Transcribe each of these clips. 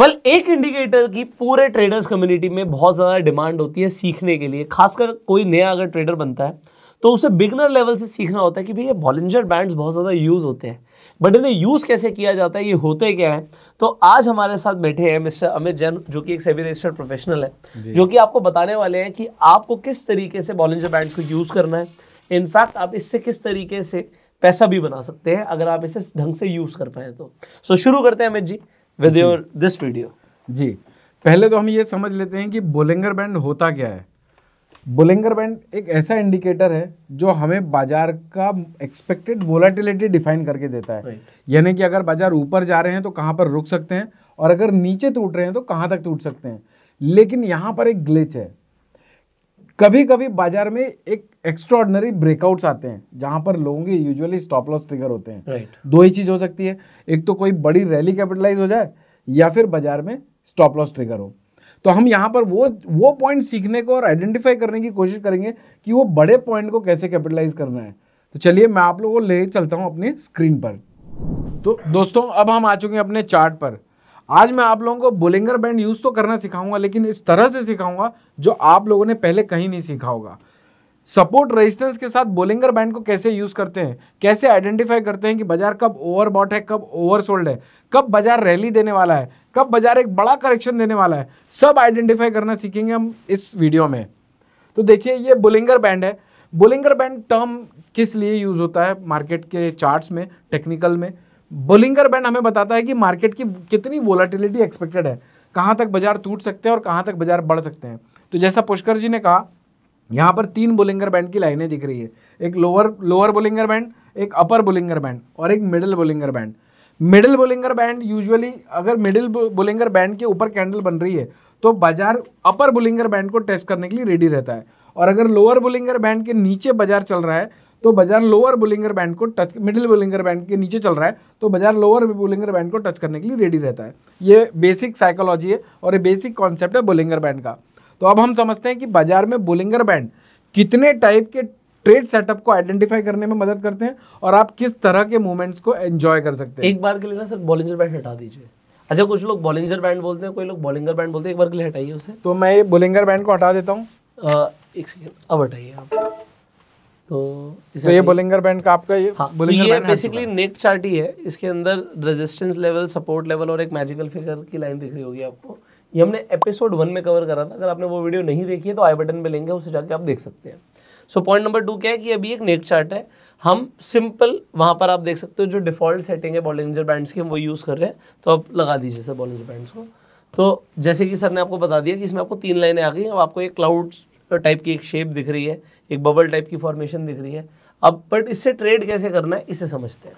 Well well, एक indicator की पूरे ट्रेडर्स कम्युनिटी में बहुत ज़्यादा डिमांड होती है सीखने के लिए खासकर कोई नया अगर ट्रेडर बनता है तो उसे बिगनर लेवल से सीखना होता है कि भैया बॉलिंजर बैंड्स बहुत ज़्यादा यूज़ होते हैं बट इन्हें यूज़ कैसे किया जाता है ये होते क्या है तो आज हमारे साथ बैठे हैं मिस्टर अमित जैन जो कि एक सेवी रजिस्टर्ड प्रोफेशनल है जो कि आपको बताने वाले हैं कि आपको किस तरीके से बॉलिंजर बैंड्स को यूज़ करना है इनफैक्ट आप इससे किस तरीके से पैसा भी बना सकते हैं अगर आप इसे ढंग से यूज़ कर पाए तो सो so, शुरू करते हैं Amit ji with your this video जी पहले तो हम ये समझ लेते हैं कि बोलेंगर बैंड होता क्या है बोलेंगर बैंड एक ऐसा इंडिकेटर है जो हमें बाजार का एक्सपेक्टेड वोलाटिलिटी डिफाइन करके देता है right. यानी कि अगर बाजार ऊपर जा रहे हैं तो कहाँ पर रुक सकते हैं और अगर नीचे टूट रहे हैं तो कहाँ तक टूट सकते हैं लेकिन यहाँ पर एक ग्लिच है कभी कभी बाजार में एक एक्स्ट्रॉर्डनरी ब्रेकआउट्स आते हैं जहां पर लोगों के यूजुअली स्टॉप लॉस ट्रिगर होते हैं right. दो ही चीज़ हो सकती है एक तो कोई बड़ी रैली कैपिटलाइज हो जाए या फिर बाजार में स्टॉप लॉस ट्रिगर हो तो हम यहाँ पर वो वो पॉइंट सीखने को और आइडेंटिफाई करने की कोशिश करेंगे कि वो बड़े पॉइंट को कैसे कैपिटलाइज करना है तो चलिए मैं आप लोगों को ले चलता हूँ अपनी स्क्रीन पर तो दोस्तों अब हम आ चुके हैं अपने चार्ट पर आज मैं आप लोगों को बोलेंगर बैंड यूज़ तो करना सिखाऊंगा लेकिन इस तरह से सिखाऊंगा जो आप लोगों ने पहले कहीं नहीं सीखा होगा सपोर्ट रेजिस्टेंस के साथ बोलिंगर बैंड को कैसे यूज़ करते हैं कैसे आइडेंटिफाई करते हैं कि बाजार कब ओवरबॉट है कब ओवरसोल्ड है कब बाजार रैली देने वाला है कब बाजार एक बड़ा करेक्शन देने वाला है सब आइडेंटिफाई करना सीखेंगे हम इस वीडियो में तो देखिए ये बुलिंगर बैंड है बुलिंगर बैंड टर्म किस लिए यूज़ होता है मार्केट के चार्ट्स में टेक्निकल में बोलिंगर बैंड हमें बताता है कि मार्केट की कितनी वोलाटिलिटी एक्सपेक्टेड है कहां तक बाजार टूट सकते हैं और कहां तक बाजार बढ़ सकते हैं तो जैसा पुष्कर जी ने कहा यहां पर तीन बोलिंगर बैंड की लाइनें दिख रही है एक लोअर लोअर बोलिंगर बैंड एक अपर बोलिंगर बैंड और एक middle Bollinger band middle Bollinger band usually अगर मिडिल बोलिंगर बैंड के ऊपर कैंडल बन रही है तो बाजार अपर बोलिंगर बैंड को टेस्ट करने के लिए रेडी रहता है और अगर लोअर बोलिंगर बैंड के नीचे बाजार चल रहा है तो बाजार लोअर बुलिंगर बैंड को टच मिडिल बुलिंगर बैंड के नीचे चल रहा है तो बाजार लोअर बुलिंगर बैंड को टच करने के लिए रेडी रहता है ये बेसिक साइकोलॉजी है और ये बेसिक कॉन्सेप्ट है बुलिंगर बैंड का तो अब हम समझते हैं कि बाजार में बुलिंगर बैंड कितने टाइप के ट्रेड सेटअप को आइडेंटिफाई करने में मदद करते हैं और आप किस तरह के मूवमेंट्स को एंजॉय कर सकते हैं एक बार के लिए ना सर बॉलिंजर बैंड हटा दीजिए अच्छा कुछ लोग बॉलिंगर बैंड बोलते हैं कोई लोग बॉलिंगर बैंड बोलते हैं एक बार के लिए हटाइए उसे तो मैं ये बॉलिंगर बैंड को हटा देता हूँ एक सेकेंड अब हटाइए आप तो तो ये बोलिंगर बैंड का आपका ये हाँ, बोलिंगर ये बेसिकली नेट चार्ट ही है इसके अंदर रेजिस्टेंस लेवल सपोर्ट लेवल और एक मैजिकल फिगर की लाइन दिख रही होगी आपको ये हमने एपिसोड वन में कवर करा था अगर आपने वो वीडियो नहीं देखी है तो आई बटन पे लेंगे उसे जाके आप देख सकते हैं सो पॉइंट नंबर टू क्या है कि अभी एक नेट चार्ट है हम सिंपल वहाँ पर आप देख सकते हो जो डिफॉल्ट सेटिंग है बॉलिंजर बैंड्स की हम वो यूज़ कर रहे हैं तो आप लगा दीजिए सर बॉलिंजर बैंड्स को तो जैसे कि सर ने आपको बता दिया कि इसमें आपको तीन लाइनें आ गई अब आपको एक क्लाउड्स टाइप की एक शेप दिख रही है एक बबल टाइप की फॉर्मेशन दिख रही है अब बट इससे ट्रेड कैसे करना है इसे समझते हैं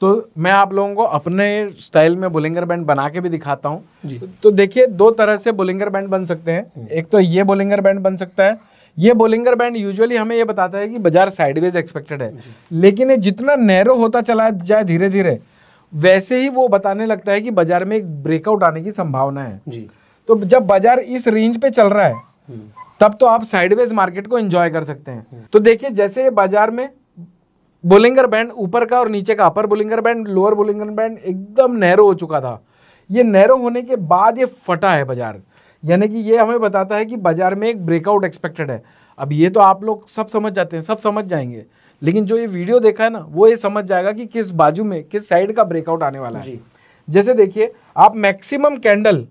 तो मैं आप लोगों को अपने स्टाइल में बुलिंगर बैंड बना के भी दिखाता हूँ जी तो देखिए दो तरह से बुलिंगर बैंड बन सकते हैं हम्म। एक तो ये बुलिंगर बैंड बन सकता है ये बोलिंगर बैंड यूजुअली हमें ये बताता है कि बाजार साइडवेज एक्सपेक्टेड है लेकिन ये जितना नैरो होता चला जाए धीरे धीरे वैसे ही वो बताने लगता है कि बाजार में एक ब्रेकआउट आने की संभावना है जी तो जब बाजार इस रेंज पे चल रहा है हम्म। तब तो आप साइडवेज मार्केट को एंजॉय कर सकते हैं तो देखिए जैसे बाजार में बोलिंगर बैंड ऊपर का और नीचे का upper Bollinger band lower Bollinger band एकदम नैरो हो चुका था ये नैरो होने के बाद ये फटा है बाजार यानी कि ये हमें बताता है कि बाजार में एक ब्रेकआउट एक्सपेक्टेड है अब ये तो आप लोग सब समझ जाते हैं सब समझ जाएंगे लेकिन जो ये वीडियो देखा है ना वो ये समझ जाएगा कि किस बाजू में किस साइड का ब्रेकआउट आने वाला है जैसे देखिए आप मैक्सिमम कैंडल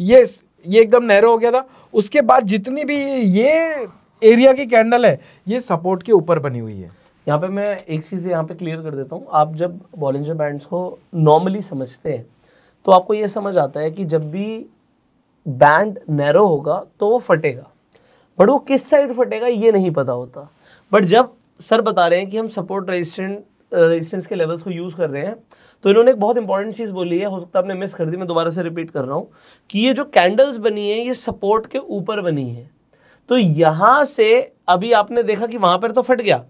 ये ये एकदम नैरो हो गया था उसके बाद जितनी भी ये एरिया की कैंडल है ये सपोर्ट के ऊपर बनी हुई है यहाँ पे मैं एक चीज़ यहाँ पे क्लियर कर देता हूँ आप जब बॉलिंजर बैंड्स को नॉर्मली समझते हैं तो आपको ये समझ आता है कि जब भी बैंड नैरो होगा तो वो फटेगा बट वो किस साइड फटेगा ये नहीं पता होता बट जब सर बता रहे हैं कि हम सपोर्ट रेजिस्टेंट रेजिस्टेंस के लेवल्स को यूज़ कर रहे हैं तो इन्होंने एक बहुत इंपॉर्टेंट चीज़ बोली है हो सकता है आपने मिस कर दी मैं दोबारा से रिपीट कर रहा हूं कि ये जो कैंडल्स बनी है ये सपोर्ट के ऊपर बनी है तो यहां से अभी आपने देखा कि वहां पर तो फट गया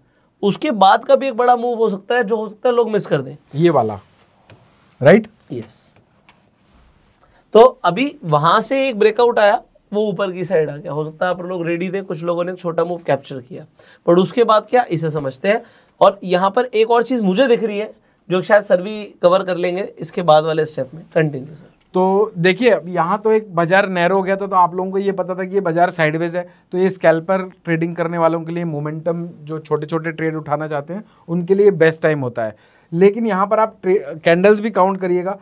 उसके बाद का भी एक बड़ा मूव हो सकता है जो हो सकता है लोग मिस कर दें ये वाला राइट right? Yes yes. तो अभी वहां से एक ब्रेकआउट आया वो ऊपर की साइड आ गया हो सकता है आप लोग रेडी थे कुछ लोगों ने छोटा मूव कैप्चर किया पर उसके बाद क्या इसे समझते हैं और यहाँ पर एक और चीज़ मुझे दिख रही है जो शायद सर भी कवर कर लेंगे इसके बाद वाले स्टेप में कंटिन्यू सर तो देखिए यहाँ तो एक बाजार नैरो हो गया था तो आप लोगों को ये पता था कि ये बाजार साइडवेज है तो ये स्कैल्पर ट्रेडिंग करने वालों के लिए मोमेंटम जो छोटे छोटे ट्रेड उठाना चाहते हैं उनके लिए बेस्ट टाइम होता है लेकिन यहाँ पर आप कैंडल्स भी काउंट करिएगा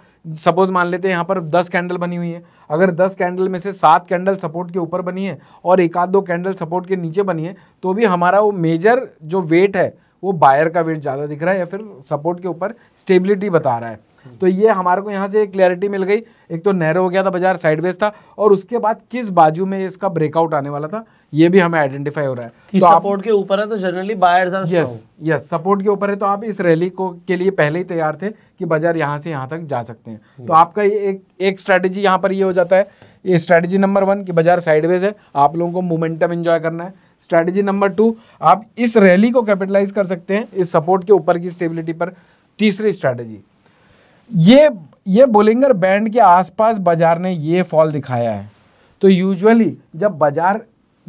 सपोज मान लेते हैं यहाँ पर दस कैंडल बनी हुई है अगर दस कैंडल में से सात कैंडल सपोर्ट के ऊपर बनी है और एक आध दो कैंडल सपोर्ट के नीचे बनी है तो भी हमारा वो मेजर जो वेट है वो बायर का वेट ज़्यादा दिख रहा है या फिर सपोर्ट के ऊपर स्टेबिलिटी बता रहा है तो ये हमारे को यहाँ से क्लैरिटी मिल गई एक तो नहरो हो गया था बाजार साइडवेज था और उसके बाद किस बाजू में इसका ब्रेकआउट आने वाला था ये भी हमें आइडेंटिफाई हो रहा है कि तो सपोर्ट के ऊपर है तो generally buyers are yes yes support के ऊपर है तो आप इस रैली को के लिए पहले ही तैयार थे कि बाजार यहाँ से यहाँ तक जा सकते हैं तो आपका ये एक एक स्ट्रैटेजी यहाँ पर ये हो जाता है ये स्ट्रैटेजी नंबर वन कि बाजार साइडवेज है आप लोगों को मोमेंटम इन्जॉय करना है स्ट्रैटेजी नंबर टू आप इस रैली को कैपिटलाइज कर सकते हैं इस सपोर्ट के ऊपर की स्टेबिलिटी पर तीसरी स्ट्रैटेजी ये ये बोलिंगर बैंड के आसपास बाजार ने ये फॉल दिखाया है तो यूजुअली जब बाजार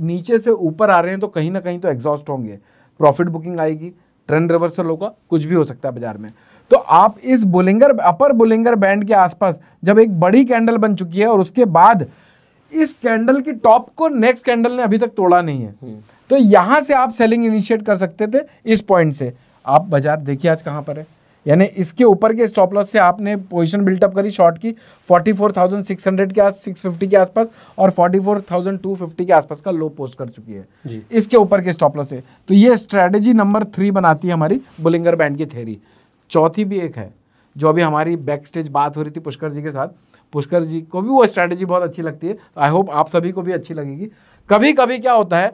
नीचे से ऊपर आ रहे हैं तो कहीं ना कहीं तो एग्जॉस्ट होंगे प्रॉफिट बुकिंग आएगी ट्रेंड रिवर्सल होगा कुछ भी हो सकता है बाजार में तो आप इस बुलिंगर अपर बुलिंगर बैंड के आसपास जब एक बड़ी कैंडल बन चुकी है और उसके बाद इस कैंडल की टॉप को नेक्स्ट कैंडल ने अभी तक तोड़ा नहीं है हम्म। तो यहां से आप सेलिंग इनिशिएट कर सकते थे इस पॉइंट से आप बाजार देखिए आज कहां पर है यानी इसके ऊपर के स्टॉप लॉस से आपने पोजीशन बिल्टअप करी शॉर्ट की 44,600 के आस 650 के आसपास और 44,250 के आसपास का लो पोस्ट कर चुकी है जी। इसके ऊपर के स्टॉप लॉस से तो ये स्ट्रेटजी नंबर थ्री बनाती है हमारी बुलिंगर बैंड की थेरी चौथी भी एक है जो अभी हमारी बैक स्टेज बात हो रही थी पुष्कर जी के साथ पुष्कर जी को भी वो स्ट्रैटेजी बहुत अच्छी लगती है आई होप आप सभी को भी अच्छी लगेगी कभी कभी क्या होता है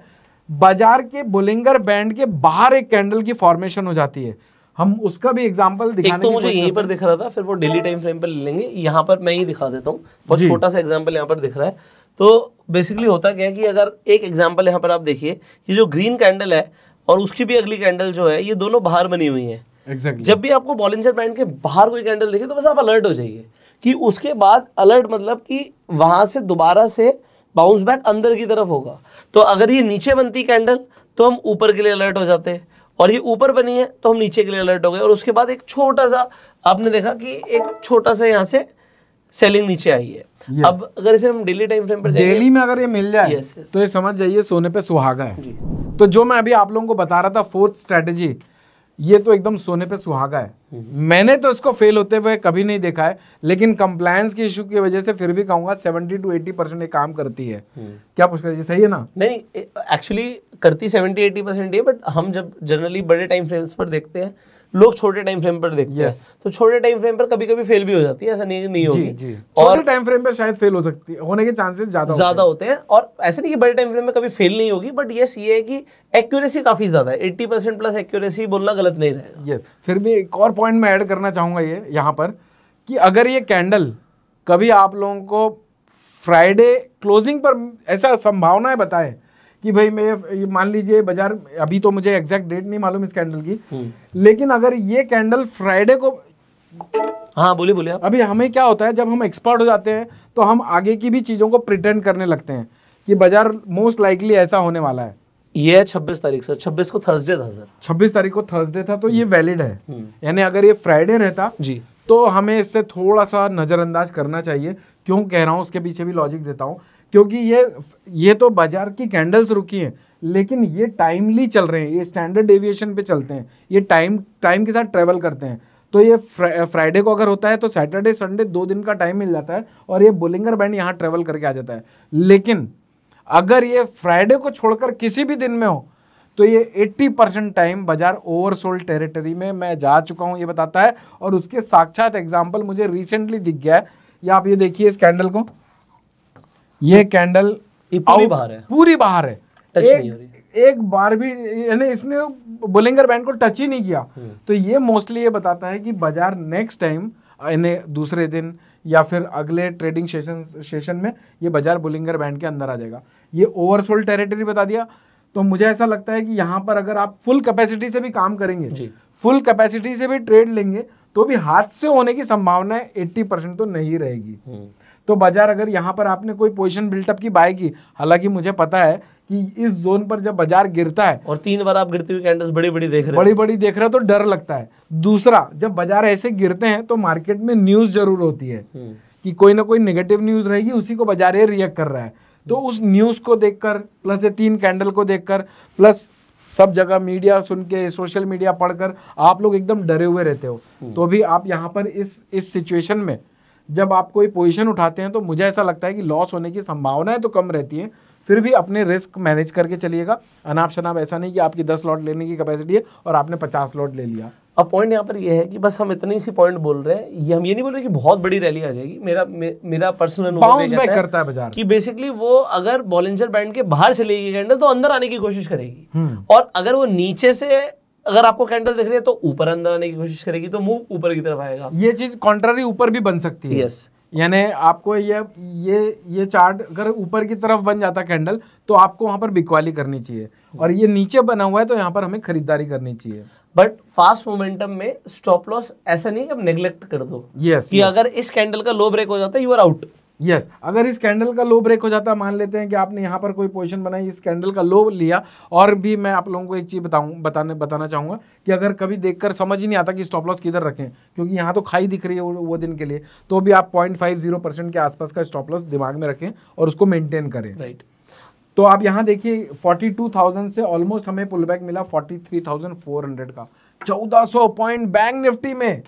बाजार के बुलिंगर बैंड के बाहर एक कैंडल की फॉर्मेशन हो जाती है हम उसका भी एग्जाम्पल दिखाने एक तो मुझे यहीं पर दिख रहा था फिर वो डेली टाइम फ्रेम पर ले लेंगे यहाँ पर मैं ही दिखा देता हूँ बहुत छोटा सा एग्जाम्पल यहाँ पर दिख रहा है तो बेसिकली होता क्या है कि अगर एक एग्जाम्पल यहाँ पर आप देखिए ये जो ग्रीन कैंडल है और उसकी भी अगली कैंडल जो है ये दोनों बाहर बनी हुई है exactly. जब भी आपको बॉलिंजर बैंड के बाहर कोई कैंडल देखे तो बस आप अलर्ट हो जाइए कि उसके बाद अलर्ट मतलब कि वहां से दोबारा से बाउंस बैक अंदर की तरफ होगा तो अगर ये नीचे बनती कैंडल तो हम ऊपर के लिए अलर्ट हो जाते हैं और ये ऊपर बनी है तो हम नीचे के लिए अलर्ट हो गए और उसके बाद एक छोटा सा आपने देखा कि एक छोटा सा यहाँ से सेलिंग नीचे आई है yes. अब अगर इसे हम डेली टाइम फ्रेम पर डेली में अगर ये मिल जाए yes, yes. तो ये समझ जाइए सोने पे सुहागा है जी. तो जो मैं अभी आप लोगों को बता रहा था फोर्थ स्ट्रेटेजी ये तो एकदम सोने पे सुहागा है हम्म। मैंने तो इसको फेल होते हुए कभी नहीं देखा है लेकिन कंप्लायंस के इशू की वजह से फिर भी कहूंगा सेवेंटी टू एटी परसेंट काम करती है हम्म। क्या पुष्कर जी सही है ना नहीं एक्चुअली करती सेवेंटी एटी परसेंट है बट हम जब जनरली बड़े टाइम फ्रेम्स पर देखते हैं लोग छोटे टाइम फ्रेम पर देखते yes. हैं तो छोटे टाइम फ्रेम पर कभी कभी फेल भी हो जाती है ऐसा नहीं नहीं होगी और टाइम फ्रेम पर शायद फेल हो सकती है होने के चांसेस ज्यादा ज्यादा होते हैं और ऐसे नहीं कि बड़े टाइम फ्रेम में कभी फेल नहीं होगी बट येस ये है कि एक्यूरेसी काफी ज्यादा है एट्टी परसेंट प्लस एक्यूरेसी बोलना गलत नहीं रहेगा यस फिर भी एक और पॉइंट मैं ऐड करना चाहूंगा ये यहाँ पर कि अगर ये कैंडल कभी आप लोगों को फ्राइडे क्लोजिंग पर ऐसा संभावनाएं बताएं कि भाई मैं मान लीजिए बाजार अभी तो मुझे एग्जैक्ट डेट नहीं मालूम इस कैंडल की हम्म। लेकिन अगर ये कैंडल फ्राइडे को हाँ बोलिए बोलिए अभी हमें क्या होता है जब हम एक्सपर्ट हो जाते हैं तो हम आगे की भी चीज़ों को प्रिटेंड करने लगते हैं कि बाजार मोस्ट लाइकली ऐसा होने वाला है ये है छब्बीस तारीख सर छब्बीस को थर्सडे था सर छब्बीस तारीख को थर्सडे था तो ये वैलिड हम्म। है हम्म। यानी अगर ये फ्राइडे रहता जी तो हमें इससे थोड़ा सा नज़रअंदाज करना चाहिए क्यों कह रहा हूँ उसके पीछे भी लॉजिक देता हूँ क्योंकि ये ये तो बाजार की कैंडल्स रुकी हैं लेकिन ये टाइमली चल रहे हैं ये स्टैंडर्ड डेविएशन पे चलते हैं ये टाइम टाइम के साथ ट्रेवल करते हैं तो ये फ्राइडे को अगर होता है तो सैटरडे संडे दो दिन का टाइम मिल जाता है और ये बुलिंगर बैंड यहाँ ट्रेवल करके आ जाता है लेकिन अगर ये फ्राइडे को छोड़कर किसी भी दिन में हो तो ये 80 परसेंट टाइम बाजार ओवरसोल्ड टेरिटरी में मैं जा चुका हूँ ये बताता है और उसके साक्षात एग्जाम्पल मुझे रिसेंटली दिख गया है या आप ये देखिए इस कैंडल को ये कैंडल पूरी बाहर है पूरी बाहर है टच नहीं हो रही एक बार भी यानी इसने बुलिंगर बैंड को टच ही नहीं किया हम्म। तो ये मोस्टली ये बताता है कि बाजार नेक्स्ट टाइम यानी दूसरे दिन या फिर अगले ट्रेडिंग सेशन सेशन में ये बाजार बुलिंगर बैंड के अंदर आ जाएगा ये ओवरसोल्ड टेरिटरी बता दिया तो मुझे ऐसा लगता है कि यहाँ पर अगर आप फुल कैपेसिटी से भी काम करेंगे जी। फुल कैपेसिटी से भी ट्रेड लेंगे तो भी हाथ से होने की संभावना 80 परसेंट तो नहीं रहेगी हम्म। तो बाजार अगर यहाँ पर आपने कोई पोजिशन बिल्टअप की बाय की हालांकि मुझे पता है कि इस जोन पर जब बाजार गिरता है और तीन बार आप गिरते हुए कैंडल्स बड़ी बड़ी देख रहे बड़ी बड़ी देख रहे हो तो डर लगता है दूसरा जब बाजार ऐसे गिरते हैं तो मार्केट में न्यूज जरूर होती है हम्म। कि कोई ना कोई नेगेटिव न्यूज रहेगी उसी को बाजार ये रिएक्ट कर रहा है तो उस न्यूज को देखकर प्लस ये तीन कैंडल को देखकर प्लस सब जगह मीडिया सुन के सोशल मीडिया पढ़कर आप लोग एकदम डरे हुए रहते हो हम्म। तो भी आप यहाँ पर इस इस सिचुएशन में जब आप कोई पोजीशन उठाते हैं तो मुझे ऐसा लगता है कि लॉस होने की संभावनाएं तो कम रहती हैं फिर भी अपने रिस्क मैनेज करके चलिएगा अनाप शनाप ऐसा नहीं कि आपकी दस लॉट लेने की कैपेसिटी है और आपने पचास लॉट ले लिया अब पॉइंट यहाँ पर यह है कि बस हम इतनी सी पॉइंट बोल रहे हैं ये हम ये नहीं बोल रहे कि बहुत बड़ी रैली आ जाएगी मेरा मे, मेरा पर्सनल बाउंस करता है बाजार कि बेसिकली वो अगर बॉलेंजर बैंड के बाहर चलेगी कैंडल तो अंदर आने की कोशिश करेगी हम्म। और अगर वो नीचे से अगर आपको कैंडल दिख रही है तो ऊपर अंदर आने की कोशिश करेगी तो मुंह ऊपर की तरफ आएगा ये चीज कॉन्ट्ररी ऊपर भी बन सकती है यस यानी आपको ये ये ये चार्ट अगर ऊपर की तरफ बन जाता कैंडल तो आपको वहां पर बिकवाली करनी चाहिए और ये नीचे बना हुआ है तो यहाँ पर हमें खरीदारी करनी चाहिए बट फास्ट मोमेंटम में स्टॉप लॉस ऐसा नहीं कि आप नेग्लेक्ट कर दो यस yes, कि yes. अगर इस कैंडल का लो ब्रेक हो जाता है you are out yes yes, अगर इस कैंडल का लो ब्रेक हो जाता मान लेते हैं कि आपने यहाँ पर कोई पोजीशन बनाई इस कैंडल का लो लिया और भी मैं आप लोगों को एक चीज़ बताऊँ बताने बताना चाहूँगा कि अगर कभी देखकर समझ ही नहीं आता कि स्टॉप लॉस किधर रखें क्योंकि यहाँ तो खाई दिख रही है वो दिन के लिए तो भी आप पॉइंट फाइव जीरो परसेंट के आसपास का स्टॉप लॉस दिमाग में रखें और उसको मेनटेन करें राइट right. तो आप यहाँ देखिए 42,000 से ऑलमोस्ट हमें पुल बैक मिला 43,400 का 1400 पॉइंट बैंक निफ्टी में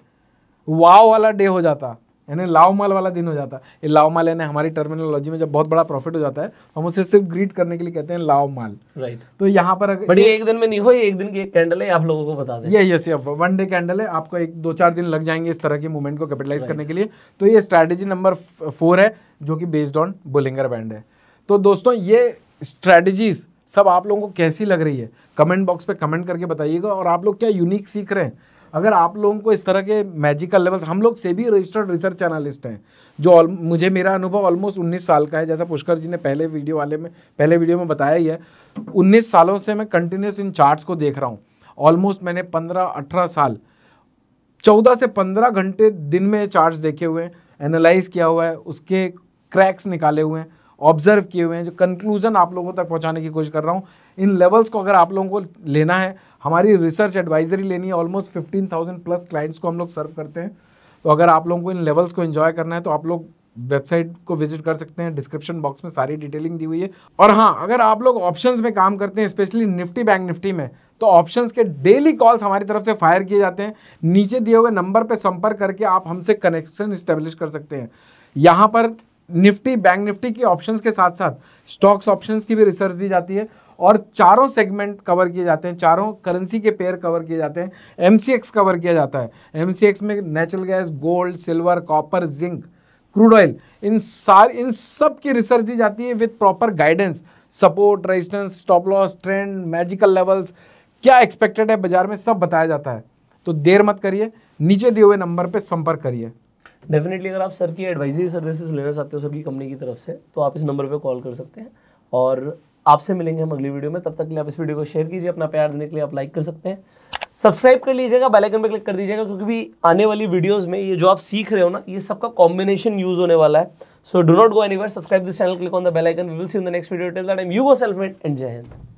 वाव वाला डे हो जाता यानी लाव माल वाला दिन हो जाता है ये लाव माल यानी हमारी टर्मिनोलॉजी में जब बहुत बड़ा प्रॉफिट हो जाता है हम उसे सिर्फ ग्रीट करने के लिए कहते हैं लाव माल राइट right. तो यहाँ पर अगर ये एक दिन में नहीं हो एक दिन की एक कैंडल है आप लोगों को बता दें ये यस वन डे कैंडल है आपको एक दो चार दिन लग जाएंगे इस तरह के मूवमेंट को कैपिटलाइज right. करने के लिए तो ये स्ट्रैटेजी नंबर फोर है जो कि बेस्ड ऑन बुलिंगर बैंड है तो दोस्तों ये स्ट्रैटेजीज सब आप लोगों को कैसी लग रही है कमेंट बॉक्स पे कमेंट करके बताइएगा और आप लोग क्या यूनिक सीख रहे हैं अगर आप लोगों को इस तरह के मैजिकल लेवल हम लोग से भी रजिस्टर्ड रिसर्च एनालिस्ट हैं जो मुझे मेरा अनुभव ऑलमोस्ट उन्नीस साल का है जैसा पुष्कर जी ने पहले वीडियो वाले में पहले वीडियो में बताया ही है उन्नीस सालों से मैं कंटिन्यूस इन चार्ट्स को देख रहा हूँ ऑलमोस्ट मैंने पंद्रह अठारह साल चौदह से पंद्रह घंटे दिन में चार्ट्स देखे हुए हैं एनालाइज किया हुआ है उसके क्रैक्स निकाले हुए हैं ऑब्जर्व किए हुए हैं जो कंक्लूजन आप लोगों तक पहुंचाने की कोशिश कर रहा हूं इन लेवल्स को अगर आप लोगों को लेना है हमारी रिसर्च एडवाइजरी लेनी है almost fifteen thousand plus clients को हम लोग सर्व करते हैं तो अगर आप लोगों को इन लेवल्स को इन्जॉय करना है तो आप लोग वेबसाइट को विजिट कर सकते हैं डिस्क्रिप्शन बॉक्स में सारी डिटेलिंग दी हुई है और हाँ अगर आप लोग ऑप्शंस में काम करते हैं स्पेशली निफ्टी बैंक निफ्टी में तो ऑप्शंस के डेली कॉल्स हमारी तरफ से फायर किए जाते हैं नीचे दिए हुए नंबर पर संपर्क करके आप हमसे कनेक्शन इस्टेब्लिश कर सकते हैं यहाँ पर निफ्टी बैंक निफ्टी की ऑप्शंस के साथ साथ स्टॉक्स ऑप्शंस की भी रिसर्च दी जाती है और चारों सेगमेंट कवर किए जाते हैं चारों करेंसी के पेयर कवर किए जाते हैं एम कवर किया जाता है एम में natural gas gold silver copper zinc crude oil इन सार इन सब की रिसर्च दी जाती है with proper guidance support resistance stop loss trend magical levels क्या एक्सपेक्टेड है बाजार में सब बताया जाता है तो देर मत करिए नीचे दिए हुए नंबर पर संपर्क करिए डेफिनेटली अगर आप सर की एडवाइजरी सर्विसेज लेना चाहते हो सर की कंपनी की तरफ से तो आप इस नंबर पर कॉल कर सकते हैं और आपसे मिलेंगे हम अगली वीडियो में तब तक के लिए आप इस वीडियो को शेयर कीजिए अपना प्यार देने के लिए आप लाइक कर सकते हैं सब्सक्राइब कर लीजिएगा बेल आइकन पर क्लिक कर दीजिएगा क्योंकि भी आने वाली वीडियोस में ये जो आप सीख रहे हो ना ये सबका कॉम्बिनेशन यूज होने वाला है so do not go anywhere subscribe this channel click on the bell icon we will see in the next video till that time you go self made and Jai Hind